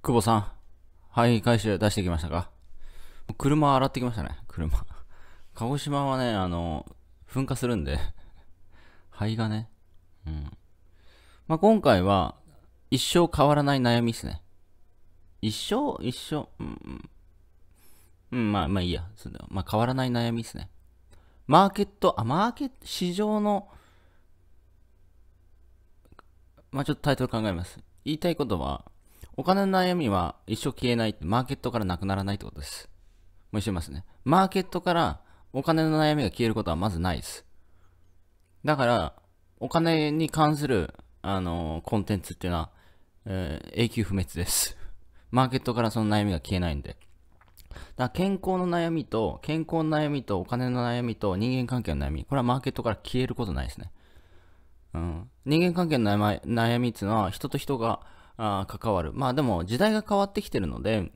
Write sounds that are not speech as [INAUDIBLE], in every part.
久保さん、はい、回収出してきましたか車洗ってきましたね、車。鹿児島はね、あの、噴火するんで、灰がね、うん。まあ、今回は、一生変わらない悩みっすね。一生、一生、うん、うん、まあ、まあいいや。そのまあ、変わらない悩みっすね。マーケット、あ、マーケット、市場の、まあ、ちょっとタイトル考えます。言いたいことは、お金の悩みは一生消えないって、マーケットからなくならないってことです。もう一緒いますね。マーケットからお金の悩みが消えることはまずないです。だから、お金に関する、あのー、コンテンツっていうのは、えー、永久不滅です。マーケットからその悩みが消えないんで。だから健康の悩みと、健康の悩みと、お金の悩みと、人間関係の悩み。これはマーケットから消えることないですね。うん。人間関係の悩みっていうのは、人と人が、あ関わる。まあでも時代が変わってきてるので、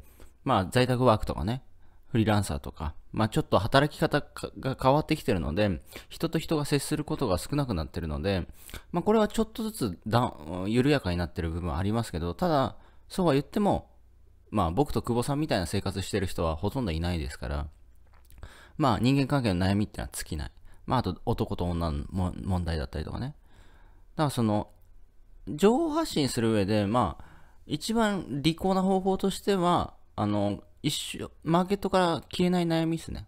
まあ在宅ワークとかね、フリーランサーとか、まあちょっと働き方が変わってきてるので、人と人が接することが少なくなってるので、まあこれはちょっとずつだ緩やかになってる部分はありますけど、ただ、そうは言っても、まあ僕と久保さんみたいな生活してる人はほとんどいないですから、まあ人間関係の悩みってのは尽きない。まああと男と女の問題だったりとかね。だからその情報発信する上で、まあ、一番利口な方法としては、あの、一瞬、マーケットから消えない悩みですね。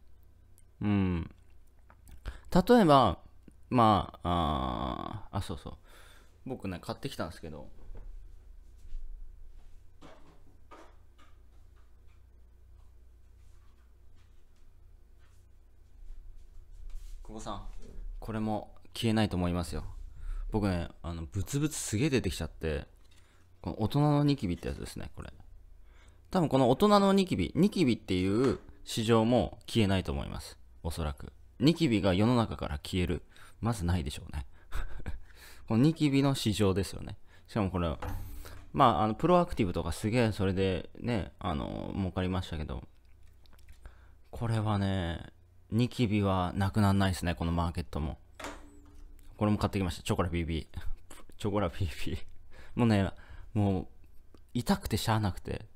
うん。例えば、まあ、あ、あ、そうそう。僕ね、買ってきたんですけど、久保さん、これも消えないと思いますよ。僕ねあのブツブツすげえ出てきちゃってこの大人のニキビってやつですねこれ多分この大人のニキビニキビっていう市場も消えないと思いますおそらくニキビが世の中から消えるまずないでしょうね [LAUGHS] このニキビの市場ですよねしかもこれまああのプロアクティブとかすげえそれでねあの儲かりましたけどこれはねニキビはなくならないですねこのマーケットもこれも買ってきました。チョコラ BB。[LAUGHS] チョコラ BB。もうね、もう、痛くてしゃあなくて。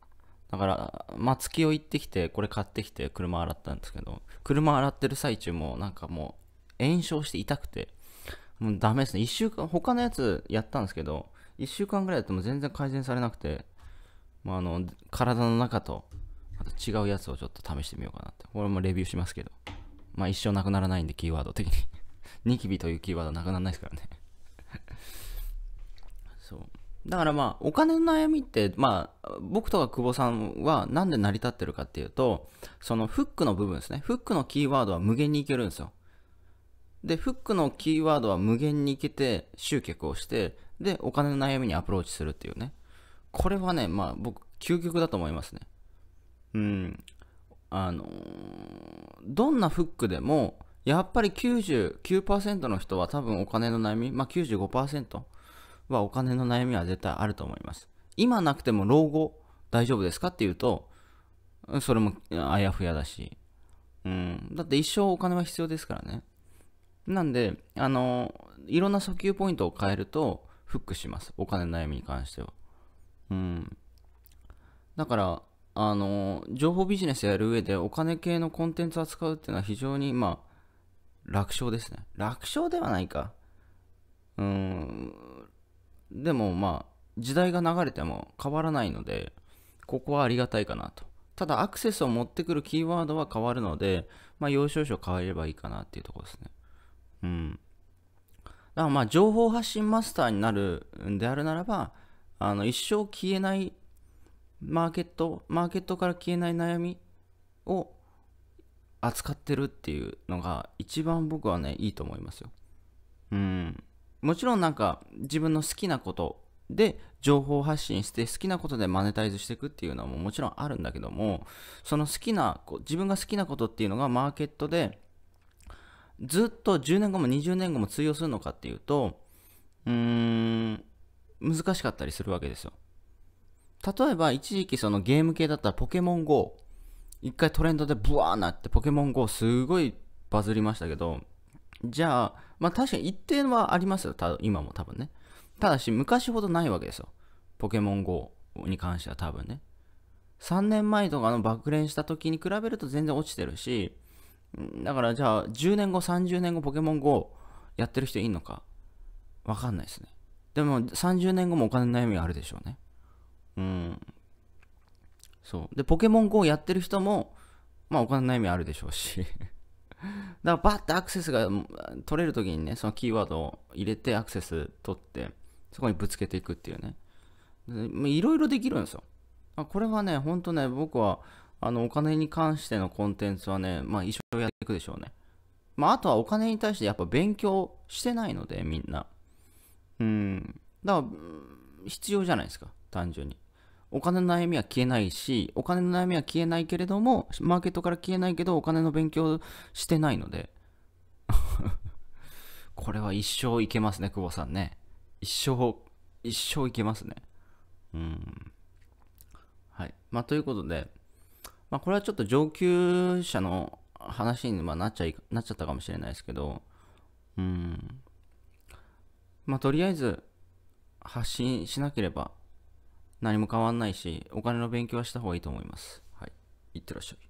だから、松木を行ってきて、これ買ってきて、車洗ったんですけど、車洗ってる最中も、なんかもう、炎症して痛くて、もうダメですね。一週間、他のやつやったんですけど、一週間ぐらいやっても全然改善されなくて、まあ、あの、体の中と、あと違うやつをちょっと試してみようかなって。これもレビューしますけど。まあ、一生なくならないんで、キーワード的に。ニキビというキーワードなくならないですからね [LAUGHS] そうだからまあお金の悩みってまあ僕とか久保さんはなんで成り立ってるかっていうとそのフックの部分ですねフックのキーワードは無限にいけるんですよでフックのキーワードは無限にいけて集客をしてでお金の悩みにアプローチするっていうねこれはねまあ僕究極だと思いますねうんあのー、どんなフックでもやっぱり99%の人は多分お金の悩み、まあ95%はお金の悩みは絶対あると思います。今なくても老後大丈夫ですかっていうと、それもあやふやだし、うん、だって一生お金は必要ですからね。なんで、あの、いろんな訴求ポイントを変えると、フックします。お金の悩みに関しては。うん。だから、あの、情報ビジネスやる上でお金系のコンテンツを扱うっていうのは非常に、まあ、楽勝ですね。楽勝ではないか。うーん。でもまあ、時代が流れても変わらないので、ここはありがたいかなと。ただアクセスを持ってくるキーワードは変わるので、まあ、要所要所変えればいいかなっていうところですね。うん。だからまあ、情報発信マスターになるんであるならば、あの、一生消えないマーケット、マーケットから消えない悩みを扱ってるっていうのが一番僕はねいいと思いますよ。うんもちろんなんか自分の好きなことで情報発信して好きなことでマネタイズしていくっていうのはももちろんあるんだけどもその好きな自分が好きなことっていうのがマーケットでずっと10年後も20年後も通用するのかっていうとうーん難しかったりするわけですよ例えば一時期そのゲーム系だったらポケモン GO 一回トレンドでブワーなってポケモン GO すごいバズりましたけど、じゃあ、まあ確かに一定はありますよ、今も多分ね。ただし、昔ほどないわけですよ。ポケモン GO に関しては多分ね。3年前とかの爆連した時に比べると全然落ちてるし、だからじゃあ10年後、30年後ポケモン GO やってる人いいのかわかんないですね。でも30年後もお金の悩みあるでしょうね。うん。そうでポケモン GO やってる人もまあお金の悩みあるでしょうし [LAUGHS] だからバッてアクセスが取れる時にねそのキーワードを入れてアクセス取ってそこにぶつけていくっていうねいろいろできるんですよこれはねほんとね僕はあのお金に関してのコンテンツはねまあ一生やっていくでしょうねまああとはお金に対してやっぱ勉強してないのでみんなうんだから必要じゃないですか単純にお金の悩みは消えないし、お金の悩みは消えないけれども、マーケットから消えないけど、お金の勉強してないので。[LAUGHS] これは一生いけますね、久保さんね。一生、一生いけますね。うん。はい。まあ、ということで、まあ、これはちょっと上級者の話に、まあ、なっちゃい、なっちゃったかもしれないですけど、うん。まあ、とりあえず、発信しなければ何も変わんないし、お金の勉強はした方がいいと思います。はい。いってらっしゃい。